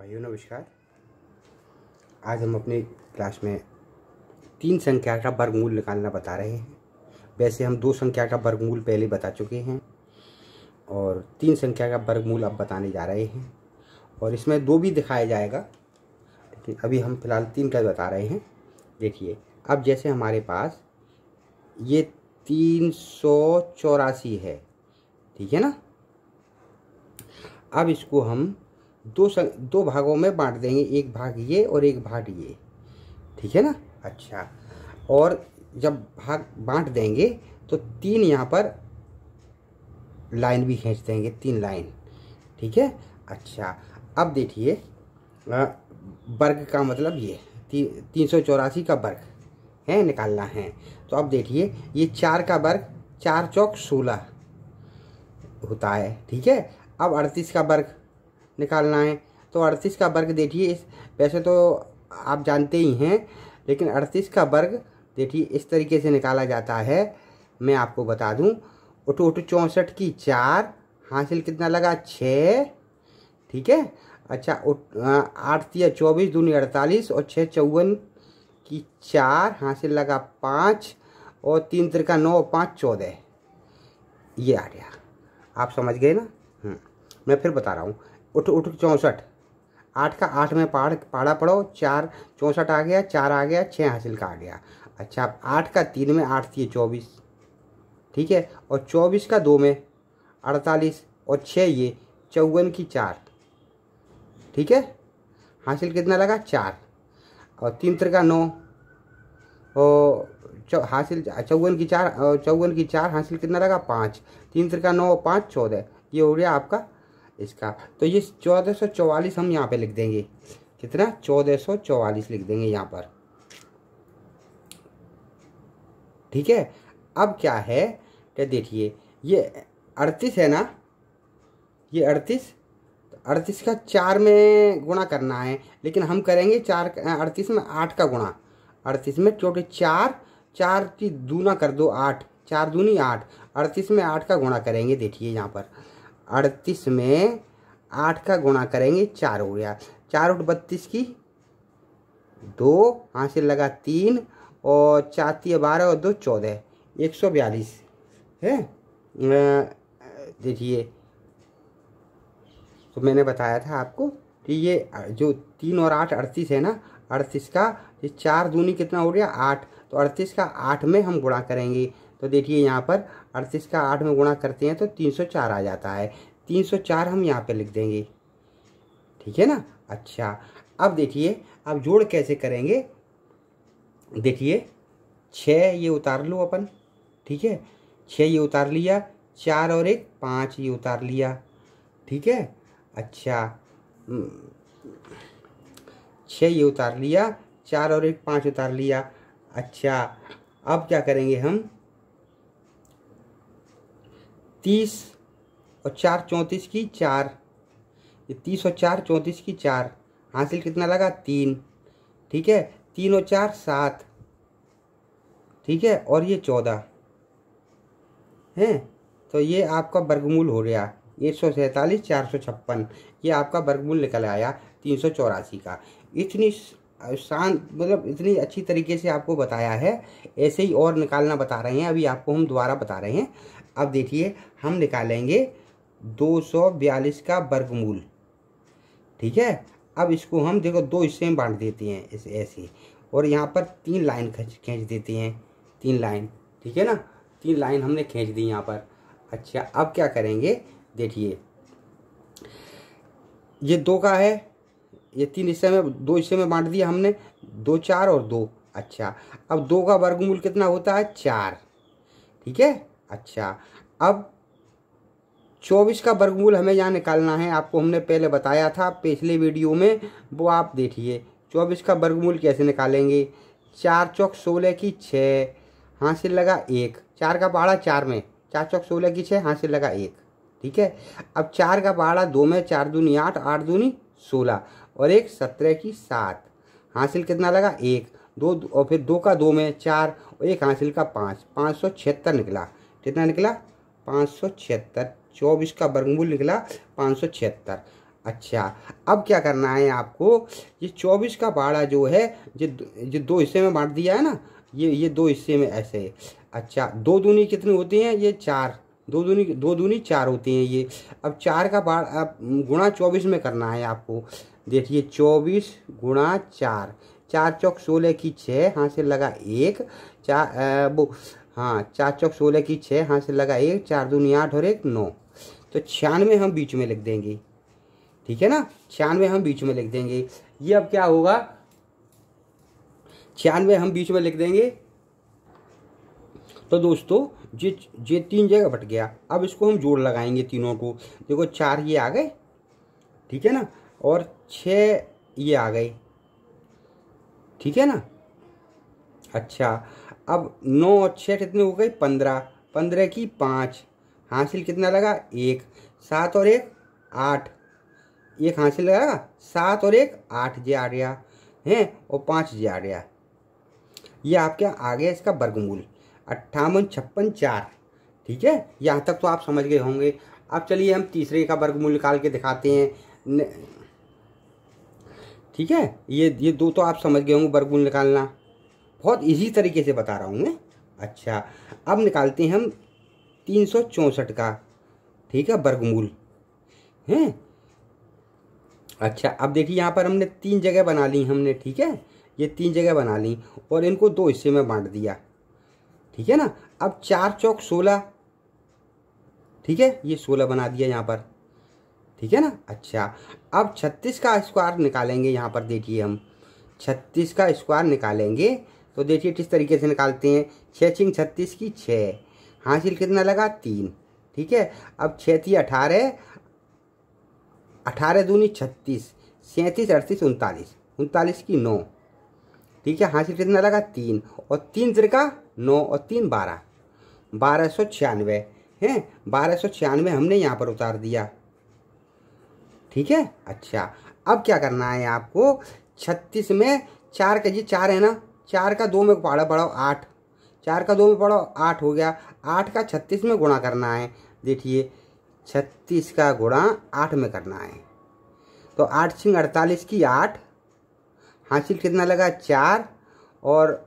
भाइयों नमस्कार आज हम अपने क्लास में तीन संख्या का वर्गमूल निकालना बता रहे हैं वैसे हम दो संख्या का वर्गमूल पहले बता चुके हैं और तीन संख्या का वर्गमूल अब बताने जा रहे हैं और इसमें दो भी दिखाया जाएगा लेकिन अभी हम फिलहाल तीन का बता रहे हैं देखिए अब जैसे हमारे पास ये तीन सौ चौरासी है ठीक है ना अब इसको हम दो संग, दो भागों में बांट देंगे एक भाग ये और एक भाग ये ठीक है ना अच्छा और जब भाग बांट देंगे तो तीन यहाँ पर लाइन भी खींच देंगे तीन लाइन ठीक है अच्छा अब देखिए वर्ग का मतलब ये ती, तीन सौ चौरासी का वर्ग है निकालना है तो अब देखिए ये चार का वर्ग चार चौक सोलह होता है ठीक है अब अड़तीस का वर्ग निकालना है तो अड़तीस का वर्ग देखिए इस वैसे तो आप जानते ही हैं लेकिन अड़तीस का वर्ग देखिए इस तरीके से निकाला जाता है मैं आपको बता दूं उठ उठ चौंसठ की चार हासिल कितना लगा छः ठीक है अच्छा आठ तीन चौबीस दूनी अड़तालीस और छः चौवन की चार हासिल लगा पाँच और तीन त्रिका नौ पाँच चौदह ये आ गया आप समझ गए ना हम्म। मैं फिर बता रहा हूँ उठ उठ चौंसठ आठ का आठ में पहाड़ पहाड़ा पढ़ो चार चौंसठ आ गया चार आ गया छः हासिल का आ गया अच्छा अब आठ का तीन में आठ थी चौबीस ठीक है और चौबीस का दो में अड़तालीस और छः ये चौवन की चार ठीक है हासिल कितना लगा चार और तीन का नौ और हासिल चौवन की चार चौवन की चार हासिल कितना लगा पाँच तीन का नौ और पाँच चौदह ये हो गया आपका इसका तो ये चौदह हम यहाँ पे लिख देंगे कितना चौदह लिख देंगे यहाँ पर ठीक है अब क्या है कि देखिए ये अड़तीस है ना ये अड़तीस तो अड़तीस का चार में गुणा करना है लेकिन हम करेंगे चार अड़तीस में आठ का गुणा अड़तीस में चौटे चार चार की दूना कर दो आठ चार दूनी आठ अड़तीस में आठ का गुणा करेंगे देखिए यहाँ पर अड़तीस में आठ का गुणा करेंगे चार हो गया चार उठ बत्तीस की दो यहाँ से लगा तीन और चार तीन बारह और दो चौदह एक सौ बयालीस है देखिए तो मैंने बताया था आपको कि ये जो तीन और आठ अड़तीस है ना अड़तीस का ये चार दूनी कितना हो गया आठ तो अड़तीस का आठ में हम गुणा करेंगे तो देखिए यहाँ पर अड़तीस का आठ में गुणा करते हैं तो तीन सौ चार आ जाता है तीन सौ चार हम यहाँ पे लिख देंगे ठीक है ना अच्छा अब देखिए अब जोड़ कैसे करेंगे देखिए छः ये उतार लो अपन ठीक है छः ये उतार लिया चार और एक पाँच ये उतार लिया ठीक है अच्छा हम्म, छः ये उतार लिया चार और एक पाँच उतार लिया अच्छा अब क्या करेंगे हम तीस और चार चौंतीस की चार ये तीस और चार चौंतीस की चार हासिल कितना लगा तीन ठीक है तीन और चार सात ठीक है और ये चौदह हैं तो ये आपका वर्गमूल हो गया एक सौ सैंतालीस चार सौ छप्पन ये आपका वर्गमूल निकल आया तीन सौ चौरासी का इतनी शान मतलब इतनी अच्छी तरीके से आपको बताया है ऐसे ही और निकालना बता रहे हैं अभी आपको हम दोबारा बता रहे हैं अब देखिए हम निकालेंगे दो सौ बयालीस का वर्गमूल ठीक है अब इसको हम देखो दो हिस्से में बांट देते हैं ऐसे ऐसे और यहाँ पर तीन लाइन खींच खींच देते हैं तीन लाइन ठीक है ना तीन लाइन हमने खींच दी यहाँ पर अच्छा अब क्या करेंगे देखिए ये दो का है ये तीन हिस्से में दो हिस्से में बांट दिया हमने दो चार और दो अच्छा अब दो का वर्गमूल कितना होता है चार ठीक है अच्छा अब चौबीस का वर्गमूल हमें यहाँ निकालना है आपको हमने पहले बताया था पिछले वीडियो में वो आप देखिए चौबीस का वर्गमूल कैसे निकालेंगे चार चौक सोलह की छः हाथ से लगा एक चार का पहाड़ा चार में चार चौक सोलह की छः हासिल से लगा एक ठीक है अब चार का पहाड़ा दो में चार दूनी आठ आठ दूनी सोलह और एक सत्रह की सात हासिल कितना लगा एक दो और फिर दो का दो में चार और एक हासिल का पाँच पाँच सौ छिहत्तर निकला कितना निकला पाँच सौ छिहत्तर चौबीस का वर्गमूल निकला पाँच सौ छिहत्तर अच्छा अब क्या करना है आपको ये चौबीस का बाड़ा जो है ये ये दो हिस्से में बांट दिया है ना ये ये दो हिस्से में ऐसे है अच्छा दो दूनी कितनी होती हैं ये चार दो दूनी दो दूनी चार होती हैं ये अब चार का अब गुणा चौबीस में करना है आपको देखिए चौबीस गुणा चार चार चौक सोलह की छः हाँ से लगा एक चार वो हाँ चार चौक सोलह की छः हाँ से लगा एक चार दूनी आठ और एक नौ तो छियानवे हम बीच में लिख देंगे ठीक है ना छियानवे हम बीच में लिख देंगे ये अब क्या होगा छियानवे हम बीच में लिख देंगे तो दोस्तों ये ये तीन जगह बट गया अब इसको हम जोड़ लगाएंगे तीनों को देखो चार ये आ गए ठीक है ना और छ ये आ गए ठीक है ना अच्छा अब नौ और छः कितनी हो गई पंद्रह पंद्रह की पाँच हासिल कितना लगा एक सात और एक आठ एक हासिल लगा सात और एक आठ जे आ गया है और पाँच जे आ गया ये आपके आ गया इसका वर्गमूल अट्ठावन छप्पन चार ठीक है यहाँ तक तो आप समझ गए होंगे अब चलिए हम तीसरे का वर्गमूल निकाल के दिखाते हैं ठीक है ये ये दो तो आप समझ गए होंगे वर्गमूल निकालना बहुत इजी तरीके से बता रहा हूँ मैं अच्छा अब निकालते हैं हम तीन सौ चौंसठ का ठीक है वर्गमूल हैं अच्छा अब देखिए यहाँ पर हमने तीन जगह बना ली हमने ठीक है ये तीन जगह बना ली और इनको दो हिस्से में बांट दिया ठीक है ना अब चार चौक सोलह ठीक है ये सोलह बना दिया यहाँ पर ठीक है ना अच्छा अब छत्तीस का स्क्वायर निकालेंगे यहाँ पर देखिए हम छत्तीस का स्क्वायर निकालेंगे तो देखिए किस तरीके से निकालते हैं छः छिंग छत्तीस की छः हासिल कितना लगा तीन ठीक है अब छः थी अठारह अठारह दूनी छत्तीस सैंतीस अड़तीस उनतालीस उनतालीस की नौ ठीक है हासिल कितना लगा तीन और तीन का नौ और तीन बारह बारह सौ छियानवे हैं बारह सौ छियानवे हमने यहाँ पर उतार दिया ठीक है अच्छा अब क्या करना है आपको छत्तीस में चार के जी चार है ना चार का दो में पढ़ा पढ़ाओ आठ चार का दो में पढ़ाओ आठ हो गया आठ का छत्तीस में गुणा करना है देखिए छत्तीस का गुणा आठ में करना है तो आठ सिंह अड़तालीस की आठ हासिल कितना लगा चार और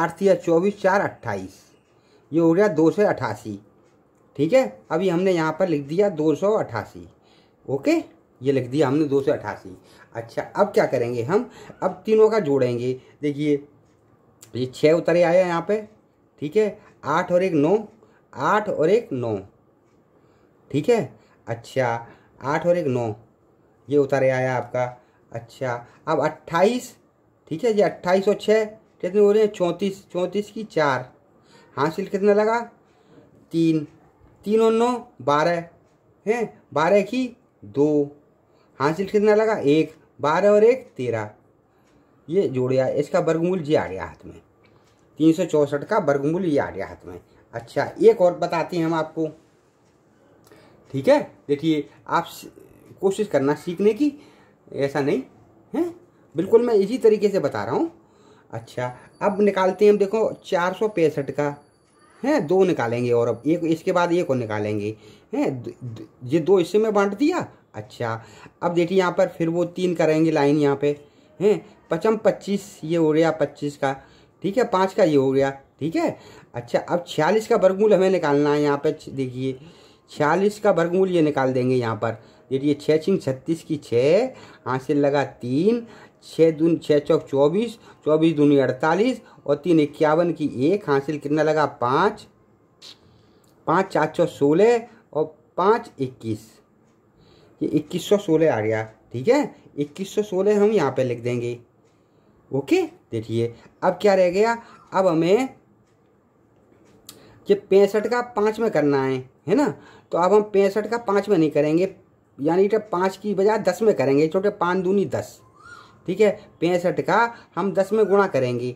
आठ या चौबीस चार अट्ठाईस ये हो गया दो सौ अठासी ठीक है अभी हमने यहाँ पर लिख दिया दो सौ अठासी ओके ये लिख दिया हमने दो सौ अट्ठासी अच्छा अब क्या करेंगे हम अब तीनों का जोड़ेंगे देखिए ये छः उतरे आए हैं यहाँ पे ठीक है आठ और एक नौ आठ और एक नौ ठीक है अच्छा आठ और एक नौ ये उतारे आया आपका अच्छा अब अट्ठाईस ठीक है ये अट्ठाईस और छः कितने हो रहे हैं चौंतीस चौंतीस की चार हासिल कितना लगा तीन तीन और नौ बारह हैं बारह की दो हासिल कितना लगा एक बारह और एक तेरह ये जोड़ गया इसका वर्गमूल ये आ गया हाथ में तीन सौ चौंसठ का वर्गमूल ये आ गया हाथ में अच्छा एक और बताते हैं हम आपको ठीक है देखिए आप कोशिश करना सीखने की ऐसा नहीं है बिल्कुल मैं इसी तरीके से बता रहा हूँ अच्छा अब निकालते हैं हम देखो चार सौ पैंसठ का है दो निकालेंगे और अब एक इसके बाद एक और निकालेंगे हैं ये दो इससे में बांट दिया अच्छा अब देखिए यहाँ पर फिर वो तीन करेंगे लाइन यहाँ पे हैं पचम पच्चीस ये हो गया पच्चीस का ठीक है पाँच का ये हो गया ठीक है अच्छा अब छियालीस का वर्गमूल हमें निकालना है यहाँ पे देखिए छियालीस का वर्गमूल ये निकाल देंगे यहाँ पर देखिए छः छिंग छत्तीस की छः हासिल लगा तीन छः दून छः चौक चौबीस चौबीस दूनी अड़तालीस और तीन इक्यावन की एक हासिल कितना लगा पाँच पाँच चार चौ सोलह और पाँच इक्कीस ये इक्कीस सौ सोलह आ गया ठीक है इक्कीस सौ सोलह हम यहाँ पे लिख देंगे ओके देखिए अब क्या रह गया अब हमें ये पैंसठ का पाँच में करना है है ना तो अब हम पैंसठ का पाँच में नहीं करेंगे यानी कि पाँच की बजाय दस में करेंगे छोटे पाँच दूनी दस ठीक है पैंसठ का हम दस में गुणा करेंगे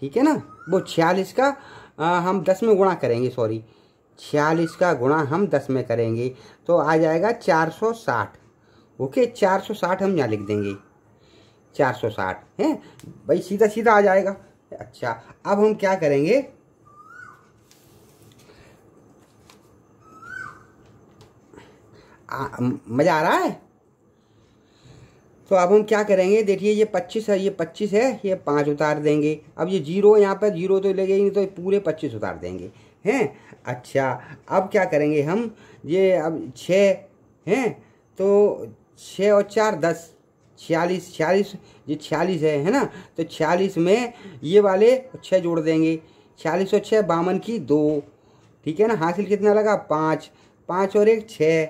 ठीक है ना वो छियालीस का आ, हम दस में गुणा करेंगे सॉरी छियालीस का गुणा हम दस में करेंगे तो आ जाएगा चार सौ साठ ओके चार सौ साठ हम यहाँ लिख देंगे चार सौ साठ है भाई सीधा सीधा आ जाएगा अच्छा अब हम क्या करेंगे मजा आ रहा है तो अब हम क्या करेंगे देखिए ये पच्चीस है ये पच्चीस है ये पाँच उतार देंगे अब ये जीरो यहाँ पर जीरो तो लगेगी नहीं तो पूरे पच्चीस उतार देंगे हैं अच्छा अब क्या करेंगे हम ये अब छः हैं तो छः और चार दस छियालीस छियालीस ये छियालीस है है ना तो छियालीस में ये वाले छः जोड़ देंगे छियालीस और छः बावन की दो ठीक है ना हासिल कितना लगा पाँच पाँच और एक छः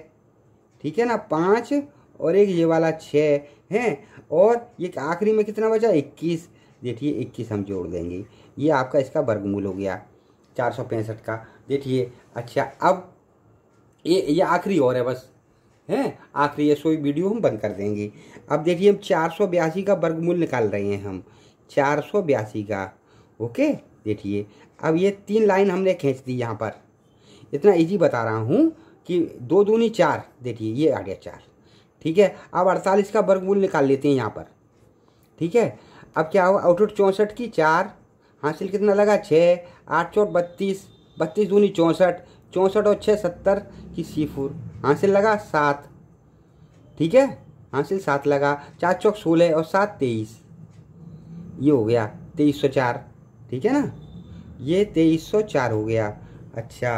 ठीक है ना पाँच और एक ये वाला छः हैं और ये आखिरी में कितना बचा इक्कीस देखिए इक्कीस हम जोड़ देंगे ये आपका इसका वर्गमूल हो गया चार सौ पैंसठ का देखिए अच्छा अब ये ये आखिरी और है बस हैं आखिरी ये सोई वीडियो हम बंद कर देंगे अब देखिए हम चार सौ बयासी का वर्गमूल निकाल रहे हैं हम चार सौ बयासी का ओके देखिए अब ये तीन लाइन हमने खींच दी यहाँ पर इतना इजी बता रहा हूँ कि दो दूनी चार देखिए ये आ गया चार ठीक है अब अड़तालीस का वर्गमूल निकाल लेते हैं यहाँ पर ठीक है अब क्या हुआ आउटपुट चौंसठ की चार हासिल कितना लगा छः आठ चौट बत्तीस बत्तीस दूनी चौंसठ चौंसठ और छः सत्तर की सीफूर हासिल लगा सात ठीक है हासिल सात लगा चार चौक सोलह और सात तेईस ये हो गया तेईस सौ चार ठीक है ना ये तेईस सौ चार हो गया अच्छा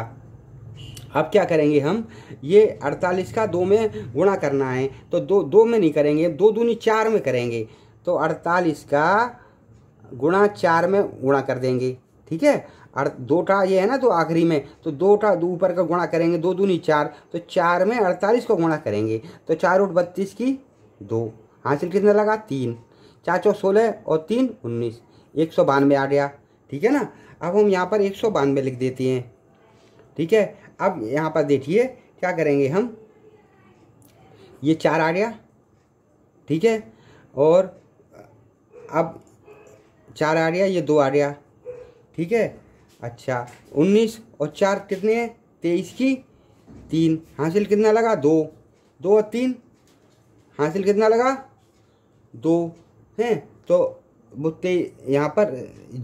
अब क्या करेंगे हम ये अड़तालीस का दो में गुणा करना है तो दो दो में नहीं करेंगे दो दूनी चार में करेंगे तो अड़तालीस का गुणा चार में गुणा कर देंगे ठीक है और दो टा ये है ना तो आखिरी में तो दो टा ऊपर का गुणा करेंगे दो दूनी चार तो चार में अड़तालीस को गुणा करेंगे तो चार उठ बत्तीस की दो हासिल कितना लगा तीन चार चौ सोलह और तीन उन्नीस एक सौ बानवे आ गया ठीक है ना अब हम यहाँ पर एक सौ बानवे लिख देते हैं ठीक है अब यहाँ पर देखिए क्या करेंगे हम ये चार आ गया ठीक है और अब चार आ गया ये दो आ गया ठीक है अच्छा उन्नीस और चार कितने हैं तेईस की तीन हासिल कितना लगा दो दो और तीन हासिल कितना लगा दो हैं तो वो ते यहाँ पर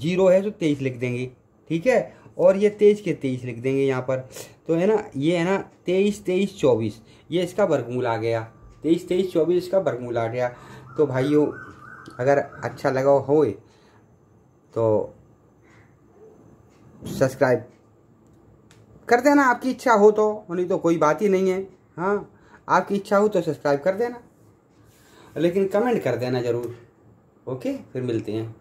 जीरो है तो तेईस लिख देंगे ठीक है और ये तेईस के तेईस लिख देंगे यहाँ पर तो है ना ये है ना तेईस तेईस चौबीस ये इसका वर्गमूल आ गया तेईस तेईस चौबीस इसका वर्गमूल आ गया तो भाइयों अगर अच्छा लगा हो तो सब्सक्राइब कर देना आपकी इच्छा हो तो नहीं तो कोई बात ही नहीं है हाँ आपकी इच्छा हो तो सब्सक्राइब कर देना लेकिन कमेंट कर देना ज़रूर ओके फिर मिलते हैं